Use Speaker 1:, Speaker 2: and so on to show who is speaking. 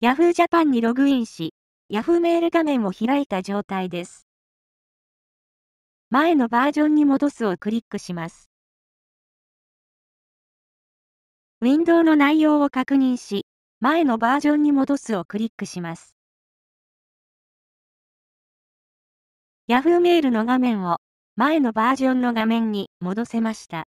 Speaker 1: Yahoo Japan にログインし、Yahoo メール画面を開いた状態です。
Speaker 2: 前のバージョンに戻すをクリックします。ウィンドウの内容を確認し、前のバージョンに戻すをクリックしま
Speaker 1: す。Yahoo メールの画面を前のバージョンの画面に戻せました。